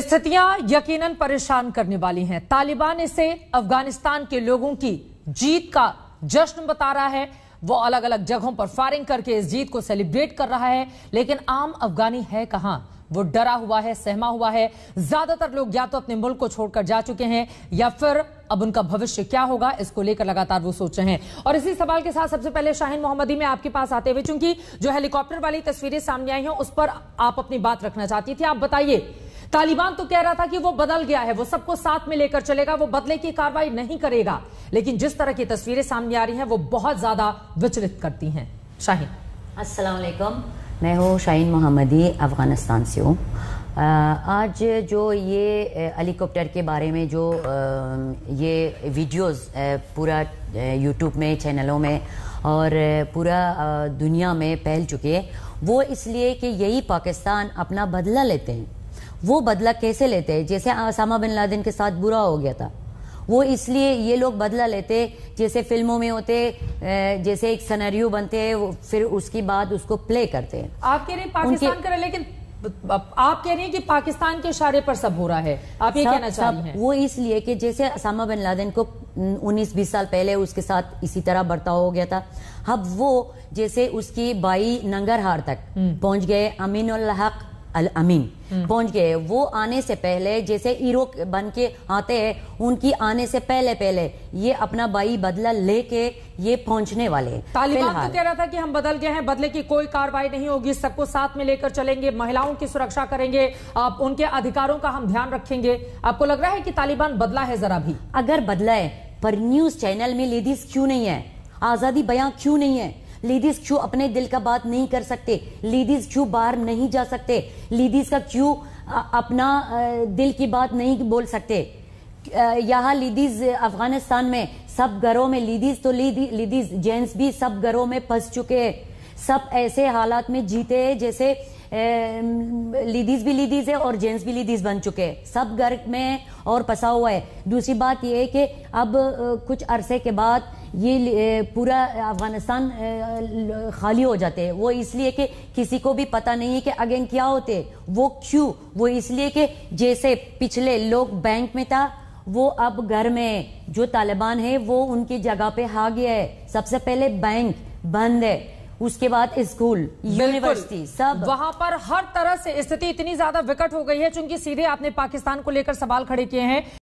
स्थितियां यकीनन परेशान करने वाली हैं तालिबान इसे अफगानिस्तान के लोगों की जीत का जश्न बता रहा है वो अलग अलग जगहों पर फायरिंग करके इस जीत को सेलिब्रेट कर रहा है लेकिन आम अफगानी है कहां वो डरा हुआ है सहमा हुआ है ज्यादातर लोग या तो अपने मुल्क को छोड़कर जा चुके हैं या फिर अब उनका भविष्य क्या होगा इसको लेकर लगातार वो सोच रहे हैं और इसी सवाल के साथ सबसे पहले शाहिन मोहम्मदी में आपके पास आते हुए चूंकि जो हेलीकॉप्टर वाली तस्वीरें सामने आई हैं उस पर आप अपनी बात रखना चाहती थी आप बताइए तालिबान तो कह रहा था कि वो बदल गया है वो सबको साथ में लेकर चलेगा वो बदले की कार्रवाई नहीं करेगा लेकिन जिस तरह की तस्वीरें सामने आ रही हैं वो बहुत ज्यादा विचलित करती हैं शाहिन असलकम मैं हूँ शाहीन मोहम्मदी अफगानिस्तान से हूँ आज जो ये हेलीकॉप्टर के बारे में जो ये वीडियोस पूरा यूट्यूब में चैनलों में और पूरा दुनिया में फैल चुके वो इसलिए कि यही पाकिस्तान अपना बदला लेते हैं वो बदला कैसे लेते हैं जैसे असामा बिन लादेन के साथ बुरा हो गया था वो इसलिए ये लोग बदला लेते जैसे फिल्मों में होते जैसे एक सनरियो बनते हैं फिर उसकी बाद उसको प्ले करते हैं आप कह रहे हैं पाकिस्तान कर लेकिन आप कह रही हैं कि पाकिस्तान के इशारे पर सब हो रहा है आप ये कहना चाह रही हैं वो इसलिए कि जैसे असामा बिन लादेन को 19-20 साल पहले उसके साथ इसी तरह बर्ताव हो गया था अब वो जैसे उसकी बाई नंगरहार तक हम्म। पहुंच गए अमीन हक अल अमीन हम्म। पहुंच गए वो आने से पहले जैसे ईरो बन के आते हैं उनकी आने से पहले पहले ये अपना बाई बदला लेके ये पहुंचने वाले तालिबान तो कह रहा था कि हम बदल गए हैं बदले की कोई कार्रवाई नहीं होगी सबको साथ में लेकर चलेंगे महिलाओं की सुरक्षा करेंगे आप उनके अधिकारों का हम ध्यान रखेंगे आपको लग रहा है कि तालिबान बदला है जरा भी अगर बदला है पर न्यूज चैनल में लेडीज क्यूँ नहीं है आजादी बयां क्यों नहीं है लेडीज क्यों अपने दिल का बात नहीं कर सकते लेडीज क्यों बाहर नहीं जा सकते लेडीज का क्यों अपना दिल की बात नहीं बोल सकते यहाँ लेडीज अफगानिस्तान में सब घरों में लेडीज तो लेडीज जेंट्स भी सब घरों में फंस चुके हैं सब ऐसे हालात में जीते हैं जैसे लेडीज भी लेडीज है और जेंट्स भी लेडीज बन चुके हैं सब घर में और फंसा हुआ है दूसरी बात यह है कि अब कुछ अरसे के बाद ये पूरा अफगानिस्तान खाली हो जाते हैं वो इसलिए कि किसी को भी पता नहीं है कि अगेन क्या होते वो क्यों वो इसलिए कि जैसे पिछले लोग बैंक में था वो अब घर में जो तालिबान है वो उनकी जगह पे आ गया है सबसे पहले बैंक बंद है उसके बाद स्कूल यूनिवर्सिटी सब वहां पर हर तरह से स्थिति इतनी ज्यादा विकट हो गई है चूंकि सीधे आपने पाकिस्तान को लेकर सवाल खड़े किए हैं